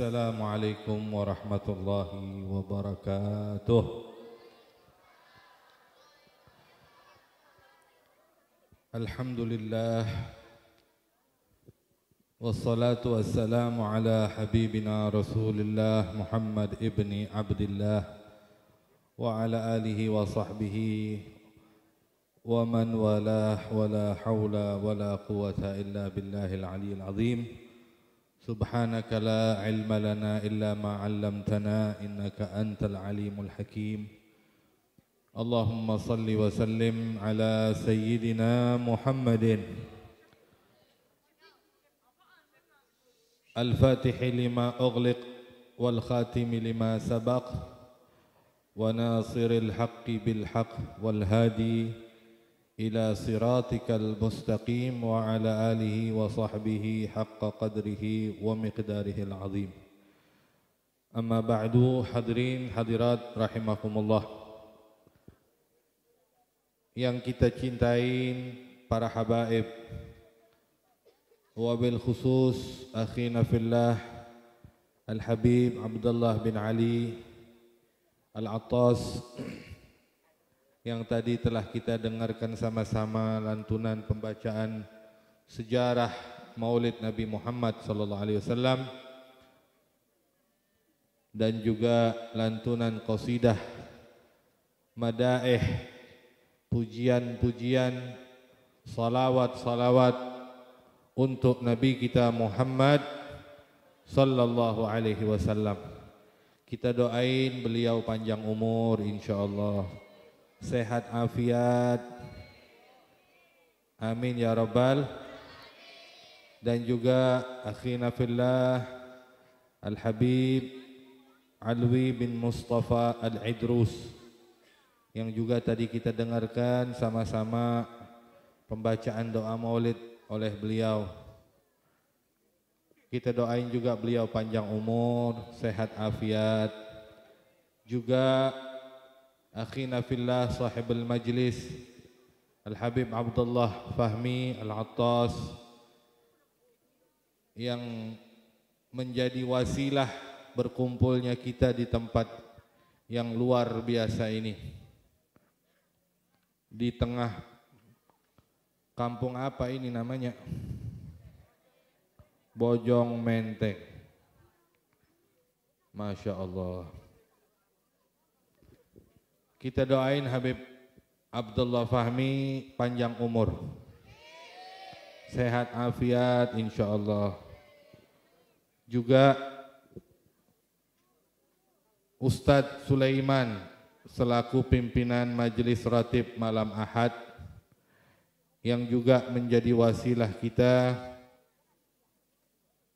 السلام عليكم ورحمة الله وبركاته الحمد لله والصلاة والسلام على حبيبنا رسول الله محمد ابن عبد الله وعلى آله وصحبه ومن والاه ولا حول ولا قوة إلا بالله العلي العظيم سبحانك لا علم لنا إلا ما علمتنا إنك أنت العليم الحكيم اللهم صل وسلم على سيدنا محمد الفاتح لما أغلق والخاتم لما سبق وناصر الحق بالحق والهادي إلى صراطك المستقيم وعلى آله وصحبه حق قدره ومقداره العظيم أما بعد حضرين حضرات رحمكم الله yang kita cintain para habaib wabil khusus akhina fillah Al-Habib Abdullah bin Ali Al-Attas yang tadi telah kita dengarkan sama-sama lantunan pembacaan sejarah Maulid Nabi Muhammad sallallahu alaihi wasallam dan juga lantunan qasidah madaih pujian-pujian salawat-salawat untuk Nabi kita Muhammad sallallahu alaihi wasallam. Kita doain beliau panjang umur insyaallah sehat afiat. Amin ya rabbal dan juga akhina fillah Al Habib Alwi bin Mustafa Al Idrus yang juga tadi kita dengarkan sama-sama pembacaan doa maulid oleh beliau. Kita doain juga beliau panjang umur, sehat afiat. Juga أخينا في الله صاحب المجلس الحبيب عبد Fahmi Al-Attas yang menjadi wasilah berkumpulnya kita di tempat yang luar biasa ini di tengah kampung apa ini namanya Bojong Menteng Masya Allah kita doain Habib Abdullah Fahmi panjang umur. Sehat afiat insya Allah. Juga Ustadz Sulaiman selaku pimpinan Majelis Ratib Malam Ahad yang juga menjadi wasilah kita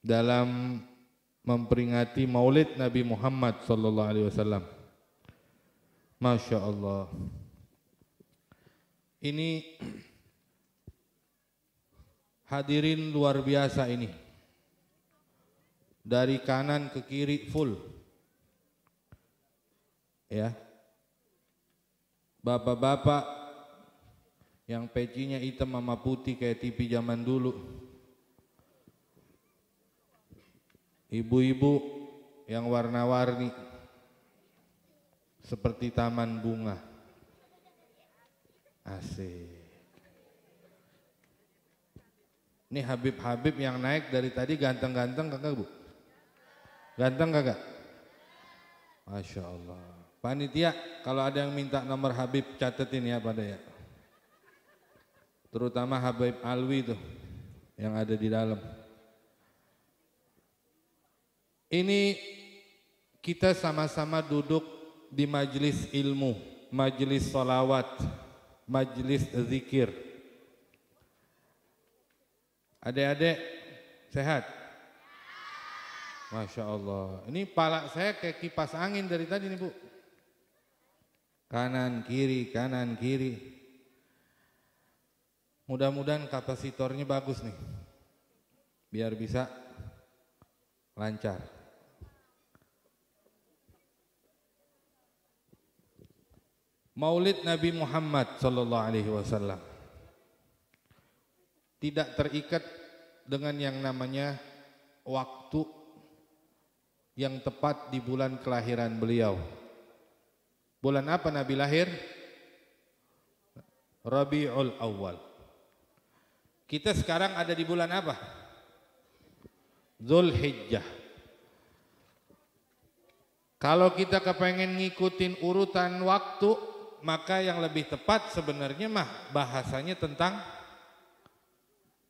dalam memperingati Maulid Nabi Muhammad sallallahu alaihi wasallam. Masya Allah. Ini hadirin luar biasa ini. Dari kanan ke kiri full. Ya. Bapak-bapak yang pecinya hitam sama putih kayak TV zaman dulu. Ibu-ibu yang warna-warni seperti taman bunga. Asik. Ini Habib-Habib yang naik dari tadi ganteng-ganteng kakak bu? Ganteng kakak? Masya Allah. Panitia, kalau ada yang minta nomor Habib catetin ya pada ya. Terutama Habib Alwi tuh yang ada di dalam. Ini kita sama-sama duduk di majlis ilmu, majlis solawat, majlis zikir. Adik-adik sehat? Masya Allah. Ini pala saya kayak kipas angin dari tadi nih Bu. Kanan kiri, kanan kiri. Mudah-mudahan kapasitornya bagus nih. Biar bisa lancar. Maulid Nabi Muhammad sallallahu alaihi wasallam tidak terikat dengan yang namanya waktu yang tepat di bulan kelahiran beliau. Bulan apa Nabi lahir? Rabiul Awal. Kita sekarang ada di bulan apa? Zulhijjah. Kalau kita kepengen ngikutin urutan waktu, maka yang lebih tepat sebenarnya mah bahasanya tentang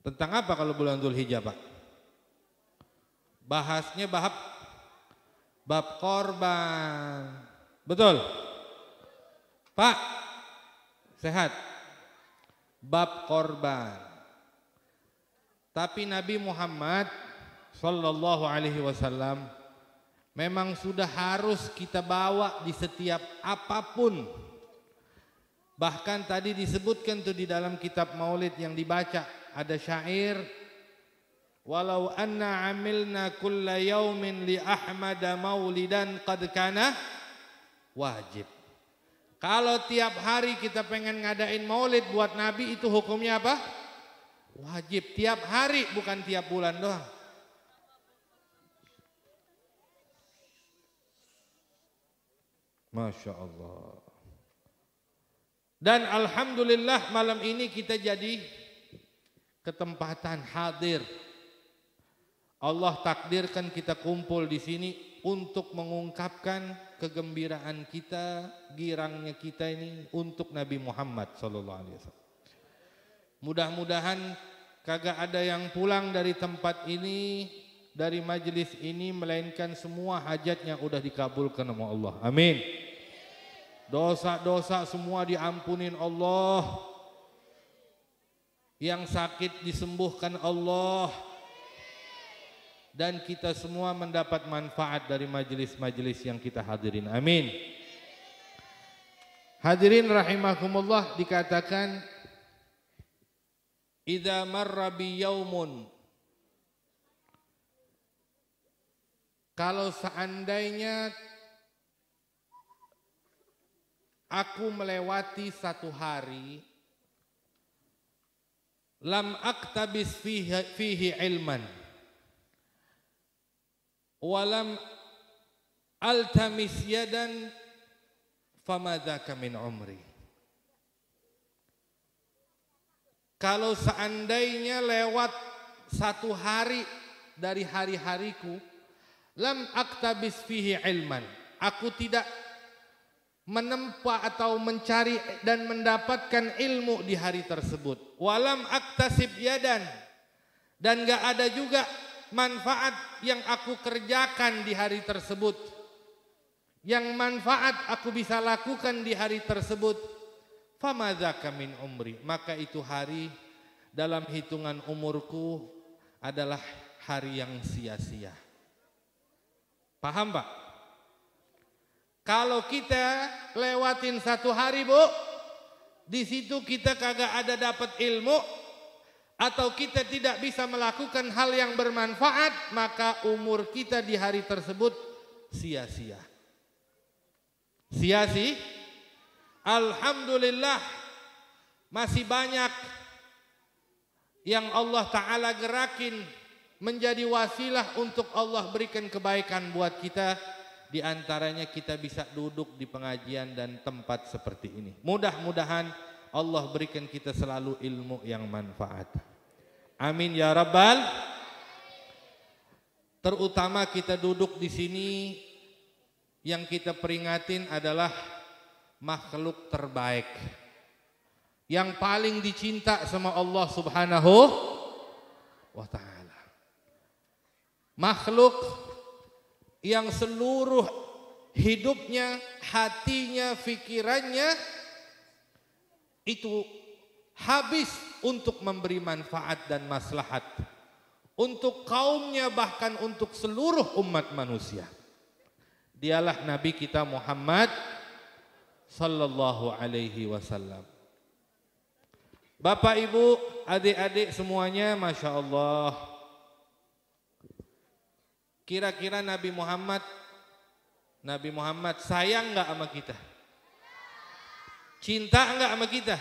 tentang apa kalau bulan Zulhijjah Pak? Bahasnya bab bab korban. Betul? Pak, sehat. Bab korban. Tapi Nabi Muhammad Sallallahu Alaihi Wasallam memang sudah harus kita bawa di setiap apapun Bahkan tadi disebutkan tuh di dalam kitab Maulid yang dibaca ada syair Walau anna amilna kulla yaumin li Ahmada maulidan qad kana wajib. Kalau tiap hari kita pengen ngadain maulid buat Nabi itu hukumnya apa? Wajib tiap hari bukan tiap bulan doang. Masya Allah. Dan alhamdulillah malam ini kita jadi ketempatan hadir. Allah takdirkan kita kumpul di sini untuk mengungkapkan kegembiraan kita, girangnya kita ini untuk Nabi Muhammad sallallahu alaihi wasallam. Mudah-mudahan kagak ada yang pulang dari tempat ini, dari majelis ini melainkan semua hajatnya udah dikabulkan sama Allah. Amin. Dosa-dosa semua diampunin Allah. Yang sakit disembuhkan Allah. Dan kita semua mendapat manfaat dari majelis-majelis yang kita hadirin. Amin. Hadirin rahimakumullah dikatakan Idza marra bi yaumun Kalau seandainya aku melewati satu hari lam aktabis fihi, fihi ilman walam altamis yadan famadzaka min umri kalau seandainya lewat satu hari dari hari-hariku lam aktabis fihi ilman aku tidak menempa atau mencari dan mendapatkan ilmu di hari tersebut. Walam aktasib yadan dan gak ada juga manfaat yang aku kerjakan di hari tersebut. Yang manfaat aku bisa lakukan di hari tersebut. Famadzaka min umri. Maka itu hari dalam hitungan umurku adalah hari yang sia-sia. Paham Pak? Kalau kita lewatin satu hari bu, di situ kita kagak ada dapat ilmu, atau kita tidak bisa melakukan hal yang bermanfaat, maka umur kita di hari tersebut sia-sia. Sia-si? Alhamdulillah masih banyak yang Allah Ta'ala gerakin menjadi wasilah untuk Allah berikan kebaikan buat kita di antaranya kita bisa duduk di pengajian dan tempat seperti ini. Mudah-mudahan Allah berikan kita selalu ilmu yang manfaat. Amin ya rabbal Terutama kita duduk di sini yang kita peringatin adalah makhluk terbaik yang paling dicinta sama Allah Subhanahu wa taala. Makhluk yang seluruh hidupnya, hatinya, pikirannya itu habis untuk memberi manfaat dan maslahat untuk kaumnya bahkan untuk seluruh umat manusia. Dialah nabi kita Muhammad sallallahu alaihi wasallam. Bapak Ibu, adik-adik semuanya, masya Allah. Kira-kira Nabi Muhammad Nabi Muhammad sayang nggak sama kita? Cinta nggak sama kita?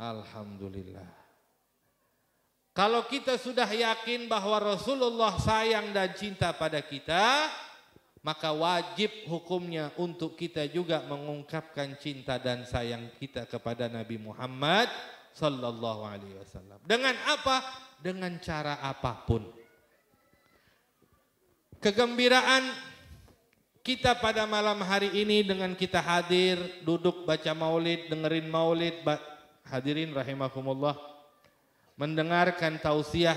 Alhamdulillah. Kalau kita sudah yakin bahwa Rasulullah sayang dan cinta pada kita, maka wajib hukumnya untuk kita juga mengungkapkan cinta dan sayang kita kepada Nabi Muhammad sallallahu alaihi wasallam. Dengan apa? Dengan cara apapun. Kegembiraan kita pada malam hari ini dengan kita hadir, duduk baca maulid, dengerin maulid, hadirin rahimakumullah, mendengarkan tausiah.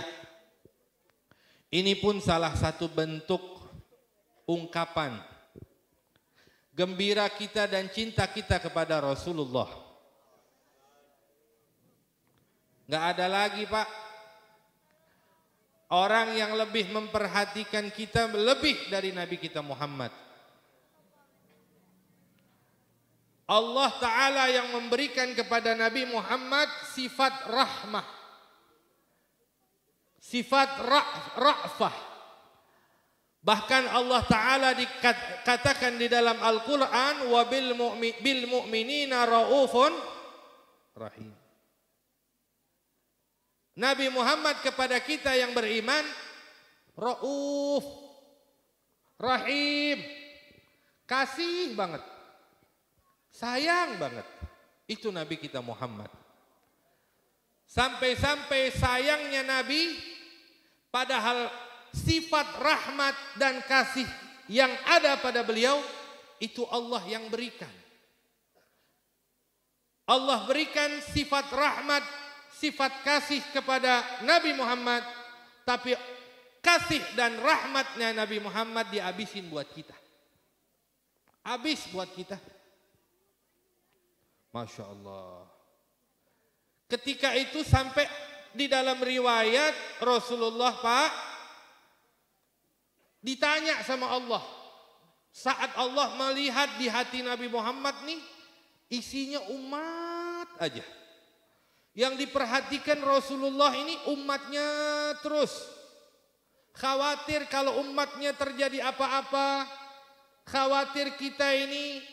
Ini pun salah satu bentuk ungkapan gembira kita dan cinta kita kepada Rasulullah. Gak ada lagi pak Orang yang lebih memperhatikan kita lebih dari Nabi kita Muhammad. Allah Ta'ala yang memberikan kepada Nabi Muhammad sifat rahmah. Sifat ra'fah. Bahkan Allah Ta'ala dikatakan di dalam Al-Quran, وَبِالْمُؤْمِنِينَ رَؤُوفٌ rahim. Nabi Muhammad kepada kita yang beriman rauf rahim kasih banget sayang banget itu nabi kita Muhammad sampai-sampai sayangnya nabi padahal sifat rahmat dan kasih yang ada pada beliau itu Allah yang berikan Allah berikan sifat rahmat sifat kasih kepada Nabi Muhammad, tapi kasih dan rahmatnya Nabi Muhammad dihabisin buat kita. Habis buat kita. Masya Allah. Ketika itu sampai di dalam riwayat Rasulullah Pak ditanya sama Allah. Saat Allah melihat di hati Nabi Muhammad nih isinya umat aja. Yang diperhatikan Rasulullah ini umatnya terus. Khawatir kalau umatnya terjadi apa-apa, khawatir kita ini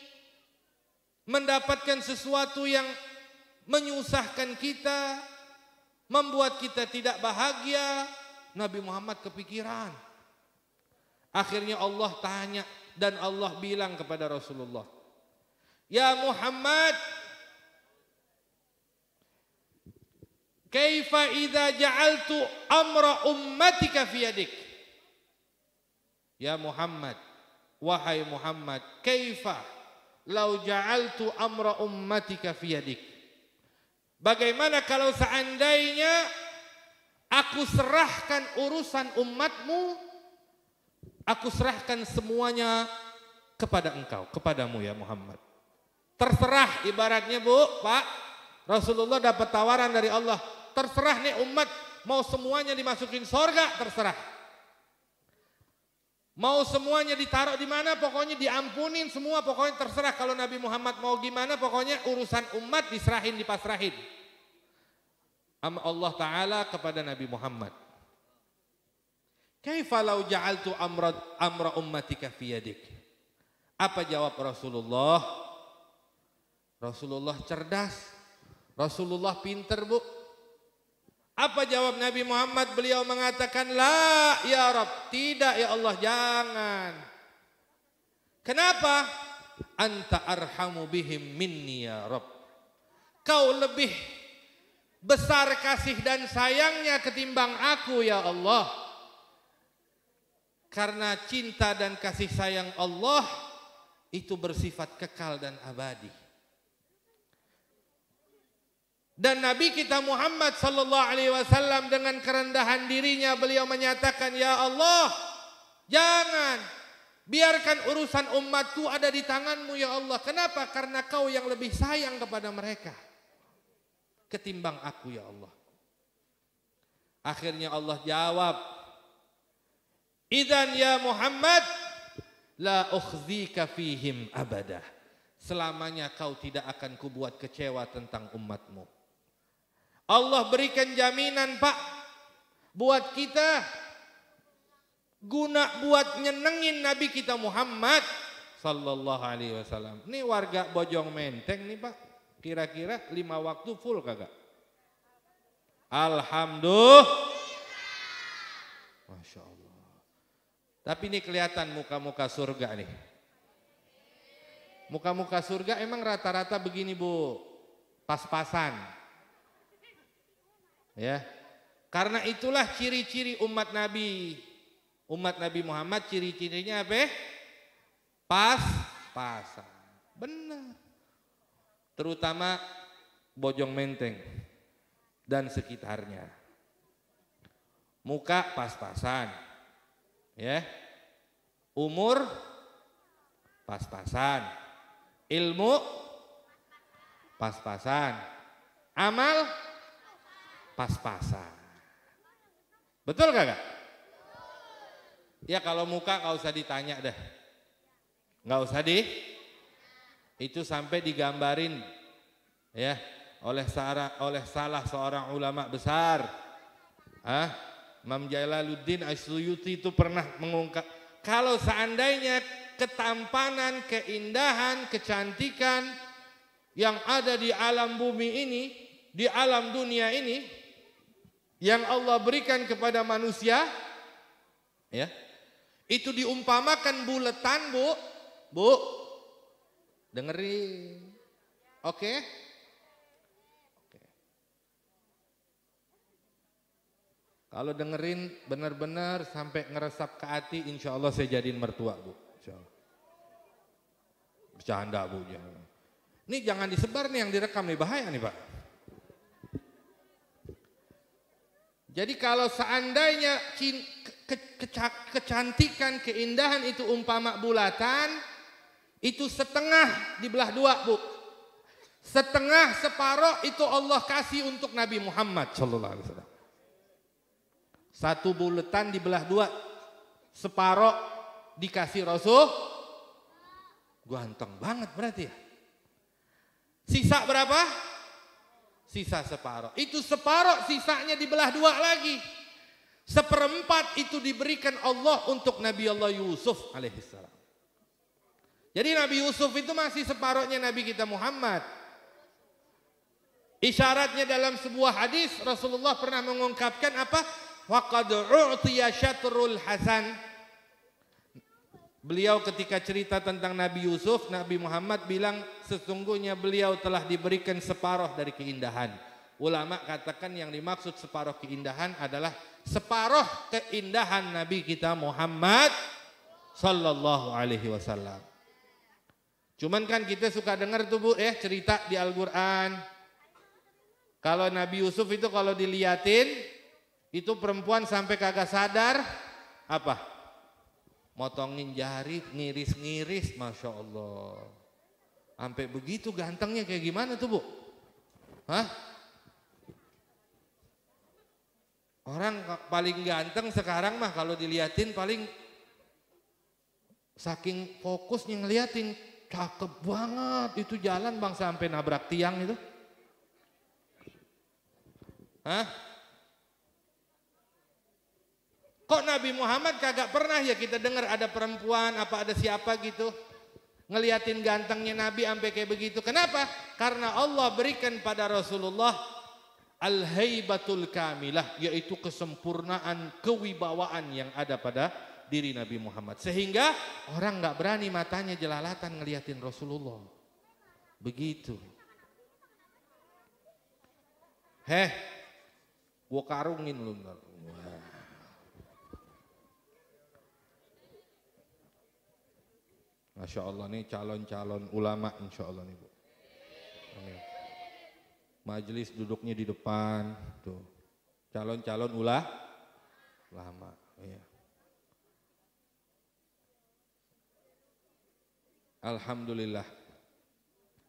mendapatkan sesuatu yang menyusahkan kita, membuat kita tidak bahagia. Nabi Muhammad kepikiran. Akhirnya Allah tanya dan Allah bilang kepada Rasulullah, "Ya Muhammad, Kaifa idza ja'altu amra ummatika fi yadik? Ya Muhammad, wahai Muhammad, kaifa lau ja'altu amra ummatika fi yadik? Bagaimana kalau seandainya aku serahkan urusan umatmu aku serahkan semuanya kepada engkau, kepadamu ya Muhammad. Terserah ibaratnya Bu, Pak. Rasulullah dapat tawaran dari Allah, Terserah nih umat mau semuanya dimasukin sorga terserah. Mau semuanya ditaruh di mana pokoknya diampunin semua pokoknya terserah kalau Nabi Muhammad mau gimana pokoknya urusan umat diserahin dipasrahin. Sama Allah Ta'ala kepada Nabi Muhammad. Kaifa ja'altu amra, amra ummatika fiyadik. Apa jawab Rasulullah? Rasulullah cerdas. Rasulullah pinter bu. Apa jawab Nabi Muhammad? Beliau mengatakan, La ya Rob, tidak ya Allah, jangan. Kenapa? Anta arhamu bihim minni ya Rab. Kau lebih besar kasih dan sayangnya ketimbang aku ya Allah. Karena cinta dan kasih sayang Allah itu bersifat kekal dan abadi. Dan Nabi kita Muhammad sallallahu alaihi wasallam dengan kerendahan dirinya beliau menyatakan, "Ya Allah, jangan biarkan urusan umatku ada di tanganmu ya Allah. Kenapa? Karena kau yang lebih sayang kepada mereka ketimbang aku ya Allah." Akhirnya Allah jawab, "Idzan ya Muhammad, la ukhzika fihim abada." Selamanya kau tidak akan kubuat kecewa tentang umatmu. Allah berikan jaminan pak buat kita guna buat nyenengin Nabi kita Muhammad Sallallahu Alaihi Wasallam. Ini warga Bojong Menteng nih pak, kira-kira lima waktu full kagak? Alhamdulillah. Masya Allah. Tapi ini kelihatan muka-muka surga nih. Muka-muka surga emang rata-rata begini bu, pas-pasan. Ya. Karena itulah ciri-ciri umat Nabi. Umat Nabi Muhammad ciri-cirinya apa? Pas, pasan. Benar. Terutama Bojong Menteng dan sekitarnya. Muka pas-pasan. Ya. Umur pas-pasan. Ilmu pas-pasan. Amal pas-pasan. Betul kagak? Ya kalau muka nggak usah ditanya deh. Gak usah di. Itu sampai digambarin ya oleh salah oleh salah seorang ulama besar. Ah, Imam Jalaluddin Asyuyuti itu pernah mengungkap kalau seandainya ketampanan, keindahan, kecantikan yang ada di alam bumi ini, di alam dunia ini yang Allah berikan kepada manusia ya itu diumpamakan buletan bu bu dengerin oke okay? Kalau dengerin benar-benar sampai ngeresap ke hati, insya Allah saya jadiin mertua bu. Insya Allah. Bercanda bu, jangan. Ini jangan disebar nih yang direkam nih bahaya nih pak. Jadi kalau seandainya kecantikan, keindahan itu umpama bulatan, itu setengah dibelah dua, Bu. Setengah separoh itu Allah kasih untuk Nabi Muhammad sallallahu alaihi wasallam. Satu bulatan dibelah dua, separoh dikasih Rasul. Ganteng banget berarti ya. Sisa berapa? sisa separuh. Itu separuh sisanya dibelah dua lagi. Seperempat itu diberikan Allah untuk Nabi Allah Yusuf alaihissalam. Jadi Nabi Yusuf itu masih separuhnya Nabi kita Muhammad. Isyaratnya dalam sebuah hadis Rasulullah pernah mengungkapkan apa? Waqad u'tiya syatrul hasan Beliau ketika cerita tentang Nabi Yusuf, Nabi Muhammad bilang sesungguhnya beliau telah diberikan separuh dari keindahan. Ulama katakan yang dimaksud separuh keindahan adalah separuh keindahan Nabi kita Muhammad sallallahu alaihi wasallam. Cuman kan kita suka dengar tuh Bu eh cerita di Al-Qur'an. Kalau Nabi Yusuf itu kalau diliatin itu perempuan sampai kagak sadar apa? motongin jari ngiris-ngiris Masya Allah sampai begitu gantengnya kayak gimana tuh bu Hah? orang paling ganteng sekarang mah kalau diliatin paling saking fokusnya ngeliatin cakep banget itu jalan bang sampai nabrak tiang itu Hah? Kok Nabi Muhammad kagak pernah ya kita dengar ada perempuan apa ada siapa gitu ngeliatin gantengnya Nabi sampai kayak begitu. Kenapa? Karena Allah berikan pada Rasulullah al-haibatul kamilah yaitu kesempurnaan kewibawaan yang ada pada diri Nabi Muhammad. Sehingga orang nggak berani matanya jelalatan ngeliatin Rasulullah. Begitu. Heh, gua karungin lu ntar. Masya Allah nih calon-calon ulama insya Allah nih Bu. Amin. Majelis duduknya di depan tuh. Calon-calon ulah lama ya. Alhamdulillah.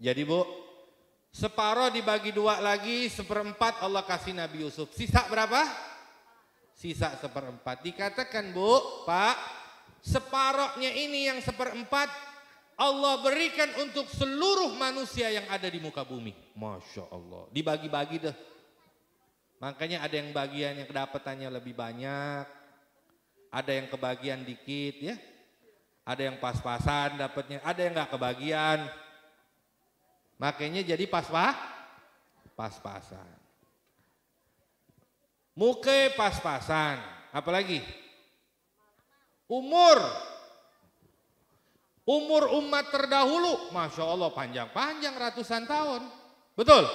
Jadi Bu, separoh dibagi dua lagi, seperempat Allah kasih Nabi Yusuf. Sisa berapa? Sisa seperempat. Dikatakan Bu, Pak, separoknya ini yang seperempat Allah berikan untuk seluruh manusia yang ada di muka bumi. Masya Allah. Dibagi-bagi deh. Makanya ada yang bagian yang kedapatannya lebih banyak. Ada yang kebagian dikit ya. Ada yang pas-pasan dapatnya. Ada yang gak kebagian. Makanya jadi pas-pas. Pas-pasan. Muke pas-pasan. Apalagi? Umur. Umur umat terdahulu. Masya Allah panjang-panjang ratusan tahun. Betul?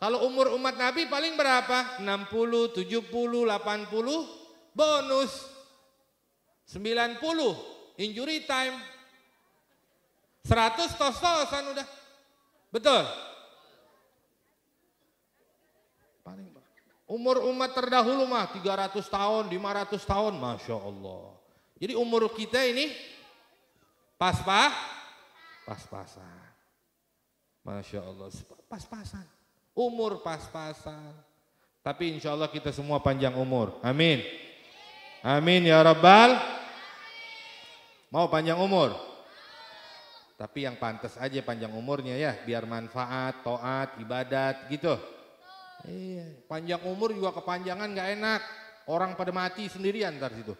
Kalau umur umat Nabi paling berapa? 60, 70, 80, bonus 90, injury time. 100 tos-tosan udah. Betul? Paling umur umat terdahulu mah 300 tahun, 500 tahun, Masya Allah. Jadi umur kita ini pas-pas, pas-pasan. Masya Allah, pas-pasan. Umur pas-pasan. Tapi insya Allah kita semua panjang umur. Amin. Amin ya Rabbal. Mau panjang umur? Tapi yang pantas aja panjang umurnya ya, biar manfaat, toat, ibadat gitu. Iya, panjang umur juga kepanjangan nggak enak. Orang pada mati sendirian ntar situ.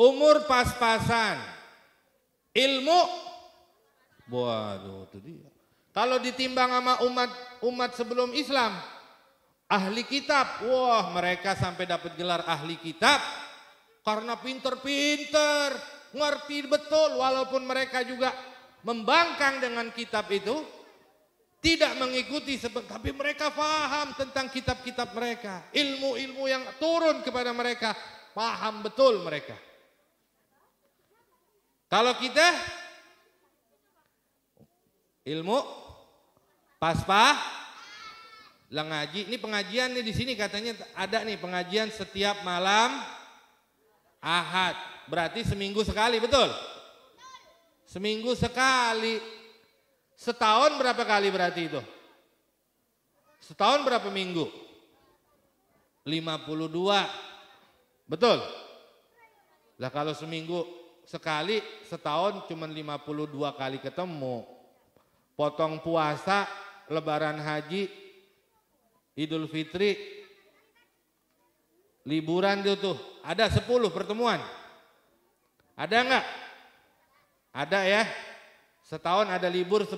umur pas-pasan, ilmu, waduh itu dia. Kalau ditimbang sama umat umat sebelum Islam, ahli kitab, wah mereka sampai dapat gelar ahli kitab karena pinter-pinter, ngerti betul walaupun mereka juga membangkang dengan kitab itu, tidak mengikuti sebab. tapi mereka paham tentang kitab-kitab mereka, ilmu-ilmu yang turun kepada mereka, paham betul mereka. Kalau kita ilmu PASPA, lengaji. Ini pengajian nih di sini katanya ada nih pengajian setiap malam Ahad. Berarti seminggu sekali, betul? Seminggu sekali. Setahun berapa kali berarti itu? Setahun berapa minggu? 52. Betul? Lah kalau seminggu sekali setahun cuma 52 kali ketemu. Potong puasa, lebaran haji, Idul Fitri, liburan itu tuh. Ada 10 pertemuan. Ada enggak? Ada ya. Setahun ada libur 10.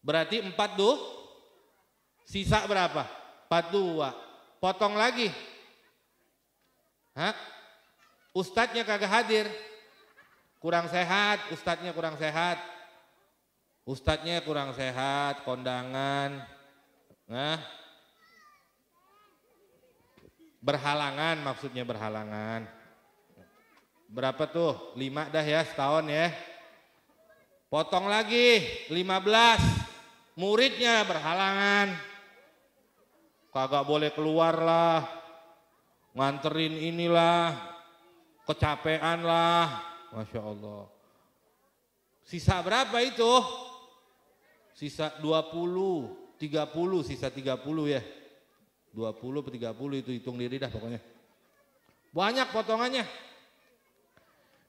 Berarti 4 tuh sisa berapa? 42. Potong lagi. Hah? Ustadznya kagak hadir. Kurang sehat, ustadznya kurang sehat. Ustadznya kurang sehat, kondangan. Nah, berhalangan maksudnya berhalangan. Berapa tuh? Lima dah ya setahun ya. Potong lagi, lima belas. Muridnya berhalangan. Kagak boleh keluar lah. Nganterin inilah, kecapean lah, Masya Allah. Sisa berapa itu? Sisa 20, 30, sisa 30 ya. 20 atau 30 itu hitung diri dah pokoknya. Banyak potongannya.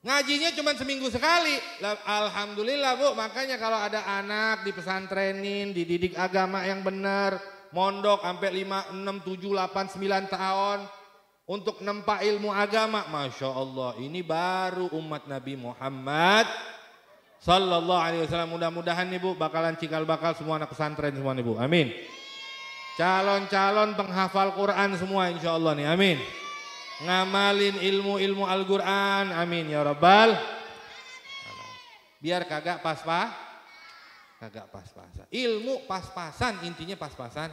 Ngajinya cuma seminggu sekali. Alhamdulillah bu, makanya kalau ada anak di pesantrenin, dididik agama yang benar, mondok sampai 5, 6, 7, 8, 9 tahun, untuk nempa ilmu agama. Masya Allah ini baru umat Nabi Muhammad Sallallahu alaihi wasallam mudah-mudahan ibu bakalan cikal bakal semua anak pesantren semua ibu amin calon-calon penghafal Quran semua insya Allah nih amin ngamalin ilmu-ilmu Al-Quran amin ya Rabbal biar kagak pas-pas kagak pas-pasan ilmu pas-pasan intinya pas-pasan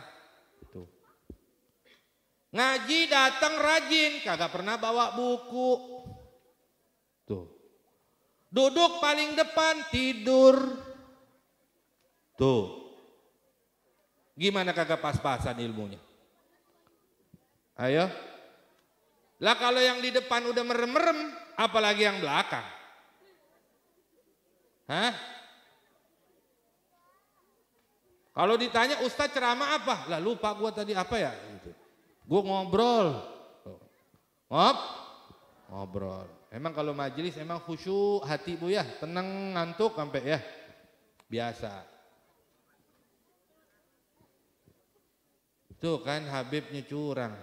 Ngaji datang rajin, kagak pernah bawa buku. Tuh. Duduk paling depan tidur. Tuh. Gimana kagak pas-pasan ilmunya? Ayo. Lah kalau yang di depan udah merem-merem, apalagi yang belakang. Hah? Kalau ditanya Ustadz ceramah apa? Lah lupa gua tadi apa ya? Gitu. Gue ngobrol. Ngob? Ngobrol. Emang kalau majelis emang khusyuk hati Bu ya, tenang ngantuk sampai ya. Biasa. Itu kan Habibnya curang.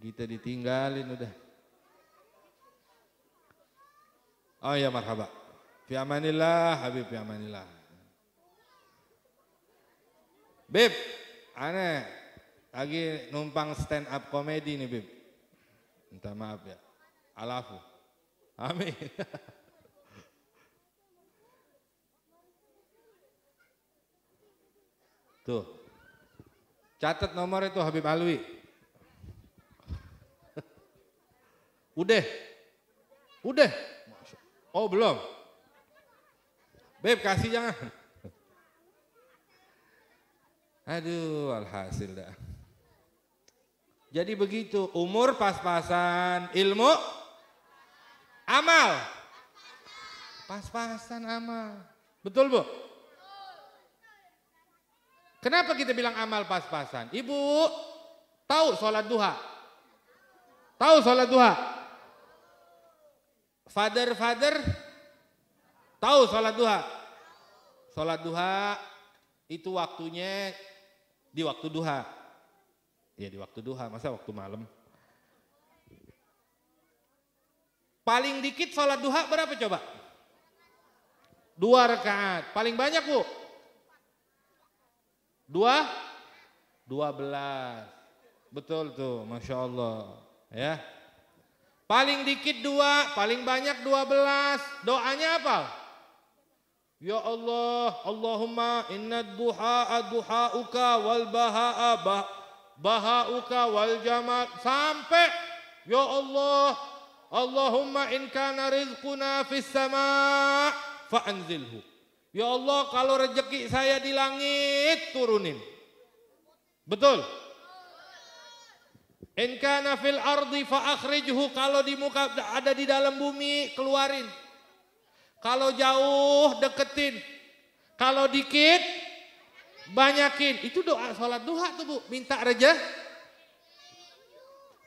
Kita ditinggalin udah. Oh ya marhaba. Fi amanillah, Habib fi amanillah. Bib, aneh lagi numpang stand up komedi nih Bib. Minta maaf ya. Alafu. Amin. Tuh. Catat nomor itu Habib Alwi. Udah. Udah. Oh belum. Beb kasih jangan. Aduh alhasil dah. Jadi begitu, umur pas-pasan, ilmu amal. Pas-pasan amal. Betul, Bu? Kenapa kita bilang amal pas-pasan? Ibu tahu sholat duha? Tahu sholat duha? Father, father, tahu sholat duha? Sholat duha itu waktunya di waktu duha. Ya di waktu duha, masa waktu malam? Paling dikit sholat duha berapa coba? Dua rakaat. Paling banyak bu? Dua? Dua belas. Betul tuh, Masya Allah. Ya. Paling dikit dua, paling banyak dua belas. Doanya apa? Ya Allah, Allahumma inna duha uka wal baha'a bahauka wal jamal sampai ya Allah Allahumma in kana rizquna fis sama fa anzilhu ya Allah kalau rezeki saya di langit turunin betul in kana fil ardi fa akhrijhu kalau di muka ada di dalam bumi keluarin kalau jauh deketin kalau dikit Banyakin. Itu doa sholat duha tuh bu. Minta reja.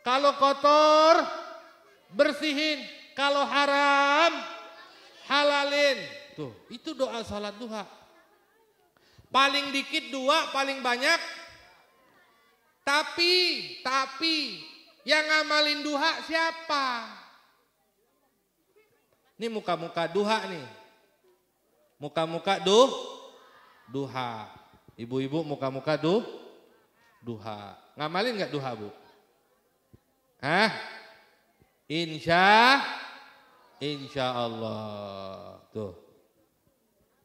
Kalau kotor, bersihin. Kalau haram, halalin. Tuh, itu doa sholat duha. Paling dikit dua, paling banyak. Tapi, tapi yang ngamalin duha siapa? Ini muka-muka duha nih. Muka-muka duh, duha. Ibu-ibu muka-muka du, duha. Ngamalin nggak duha bu? Hah? Insya, insya Allah. Tuh.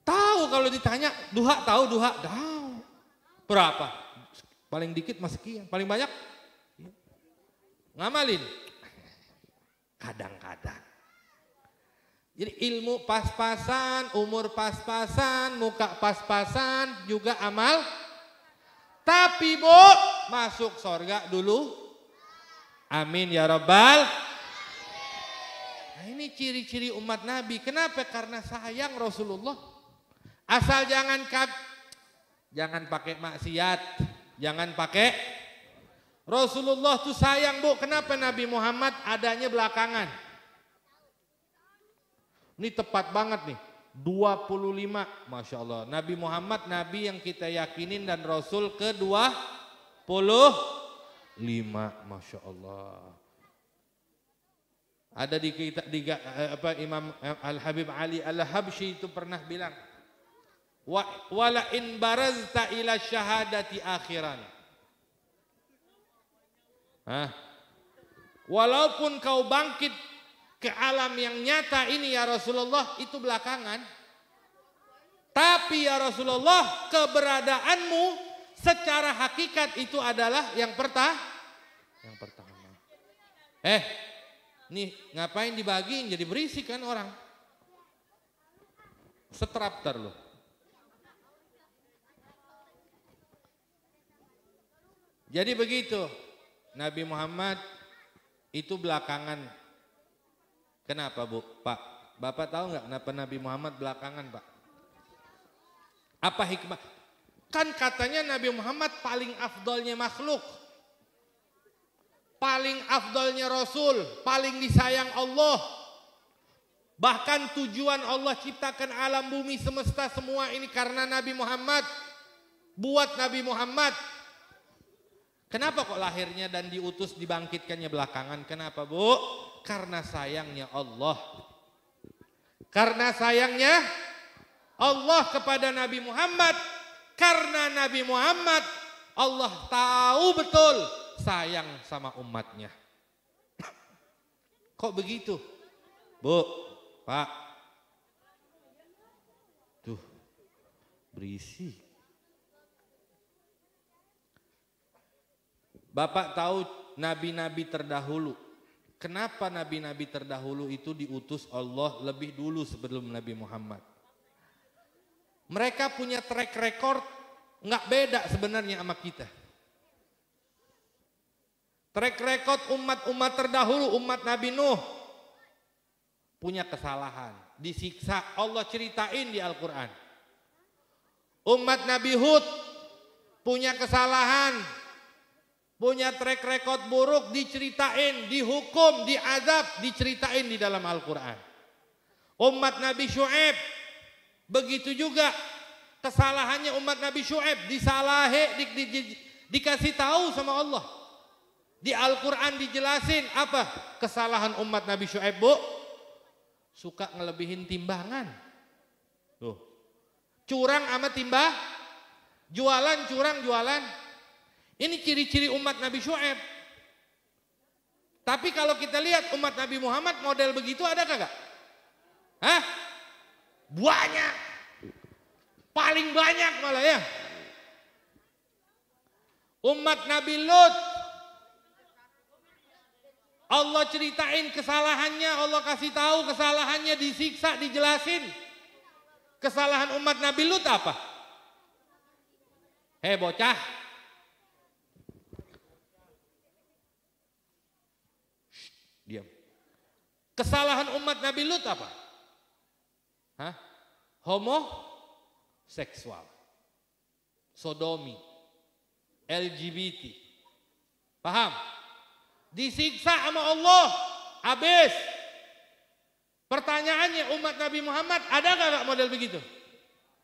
Tahu kalau ditanya duha tahu duha tahu. Berapa? Paling dikit mas sekian, paling banyak iya. ngamalin. Kadang-kadang. Jadi ilmu pas-pasan, umur pas-pasan, muka pas-pasan, juga amal. Tapi bu, masuk sorga dulu. Amin ya Rabbal. Nah ini ciri-ciri umat Nabi. Kenapa? Karena sayang Rasulullah. Asal jangan kab, jangan pakai maksiat, jangan pakai Rasulullah tuh sayang bu. Kenapa Nabi Muhammad adanya belakangan? Ini tepat banget nih. 25, Masya Allah. Nabi Muhammad, Nabi yang kita yakinin dan Rasul kedua puluh lima, Masya Allah. Ada di kita di eh, apa Imam eh, Al Habib Ali Al Habshi itu pernah bilang, wa wala in barazta ila syahadati akhiran. Hah? Walaupun kau bangkit ke alam yang nyata ini ya Rasulullah itu belakangan. Tapi ya Rasulullah keberadaanmu secara hakikat itu adalah yang pertama. Yang pertama. Eh, nih ngapain dibagiin jadi berisik kan orang. Setrapter loh. Jadi begitu. Nabi Muhammad itu belakangan Kenapa Bu? Pak, Bapak tahu nggak kenapa Nabi Muhammad belakangan Pak? Apa hikmah? Kan katanya Nabi Muhammad paling afdolnya makhluk. Paling afdolnya Rasul, paling disayang Allah. Bahkan tujuan Allah ciptakan alam bumi semesta semua ini karena Nabi Muhammad. Buat Nabi Muhammad. Kenapa kok lahirnya dan diutus dibangkitkannya belakangan? Kenapa bu? Karena sayangnya Allah. Karena sayangnya Allah kepada Nabi Muhammad. Karena Nabi Muhammad Allah tahu betul sayang sama umatnya. Kok begitu? Bu, Pak. Tuh, berisi. Bapak tahu nabi-nabi terdahulu Kenapa nabi-nabi terdahulu itu diutus Allah lebih dulu sebelum Nabi Muhammad? Mereka punya track record nggak beda sebenarnya sama kita. Track record umat-umat terdahulu, umat Nabi Nuh punya kesalahan, disiksa. Allah ceritain di Al-Qur'an. Umat Nabi Hud punya kesalahan, Punya track record buruk diceritain, dihukum, diazab, diceritain di dalam Al-Quran. Umat Nabi Shu'ib, begitu juga kesalahannya umat Nabi Shu'ib disalahi, di, di, di, dikasih tahu sama Allah. Di Al-Quran dijelasin apa kesalahan umat Nabi Shu'ib bu? Suka ngelebihin timbangan. Tuh. Curang sama timbah, jualan curang jualan, ini ciri-ciri umat Nabi Shu'aib. Tapi kalau kita lihat umat Nabi Muhammad model begitu ada kagak? Hah? Banyak. Paling banyak malah ya. Umat Nabi Lut. Allah ceritain kesalahannya, Allah kasih tahu kesalahannya disiksa, dijelasin. Kesalahan umat Nabi Lut apa? Hei bocah, Diam. Kesalahan umat Nabi Lut apa? Hah? Homo seksual. Sodomi. LGBT. Paham? Disiksa sama Allah. Habis. Pertanyaannya umat Nabi Muhammad ada gak model begitu?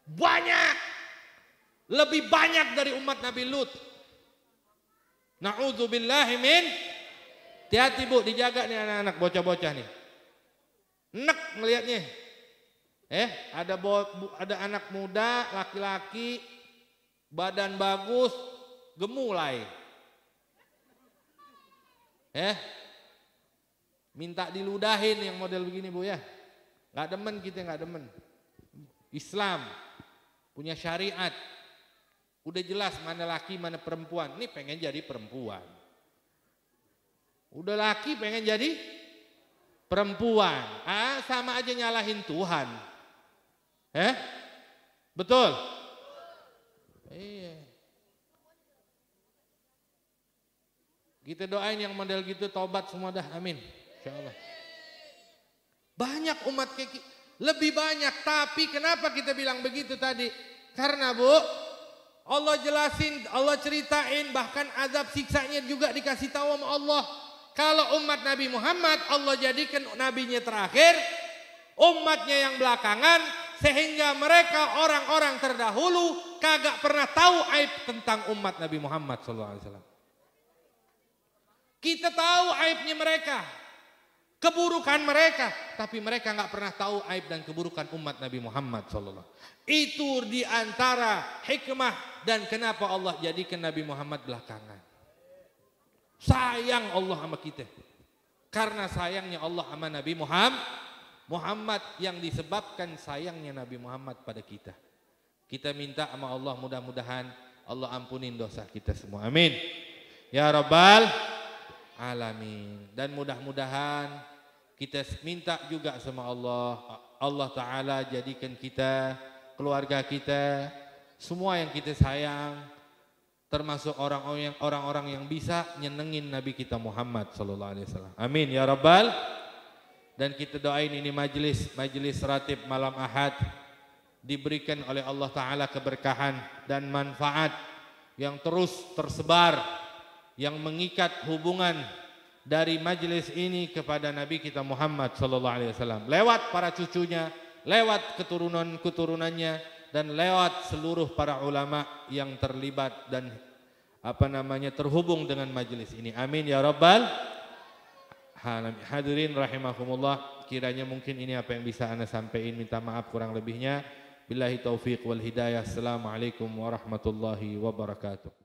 Banyak. Lebih banyak dari umat Nabi Lut. Na'udzubillahi min Hati-hati bu, dijaga nih anak-anak bocah-bocah nih. nek melihatnya. Eh, ada bo ada anak muda, laki-laki, badan bagus, gemulai. Eh, minta diludahin yang model begini bu ya. Gak demen kita gak demen. Islam punya syariat. Udah jelas mana laki mana perempuan. Ini pengen jadi perempuan. Udah laki pengen jadi perempuan. Ah, sama aja nyalahin Tuhan. Eh? Betul? Iya. Kita doain yang model gitu tobat semua dah. Amin. Allah. Banyak umat keki lebih banyak tapi kenapa kita bilang begitu tadi? Karena Bu, Allah jelasin, Allah ceritain bahkan azab siksanya juga dikasih tahu sama Allah. Kalau umat Nabi Muhammad Allah jadikan nabinya terakhir, umatnya yang belakangan sehingga mereka orang-orang terdahulu kagak pernah tahu aib tentang umat Nabi Muhammad SAW. Kita tahu aibnya mereka, keburukan mereka, tapi mereka nggak pernah tahu aib dan keburukan umat Nabi Muhammad SAW. Itu diantara hikmah dan kenapa Allah jadikan Nabi Muhammad belakangan. sayang Allah sama kita karena sayangnya Allah sama Nabi Muhammad Muhammad yang disebabkan sayangnya Nabi Muhammad pada kita kita minta sama Allah mudah-mudahan Allah ampunin dosa kita semua amin ya rabbal alamin dan mudah-mudahan kita minta juga sama Allah Allah taala jadikan kita keluarga kita semua yang kita sayang termasuk orang-orang yang yang bisa nyenengin Nabi kita Muhammad sallallahu alaihi wasallam. Amin ya rabbal dan kita doain ini majelis majelis ratib malam Ahad diberikan oleh Allah taala keberkahan dan manfaat yang terus tersebar yang mengikat hubungan dari majelis ini kepada Nabi kita Muhammad sallallahu alaihi wasallam lewat para cucunya, lewat keturunan-keturunannya dan lewat seluruh para ulama yang terlibat dan apa namanya terhubung dengan majelis ini. Amin ya rabbal Hadirin rahimakumullah, kiranya mungkin ini apa yang bisa Anda sampaikan, minta maaf kurang lebihnya. Billahi taufiq wal hidayah. Assalamualaikum warahmatullahi wabarakatuh.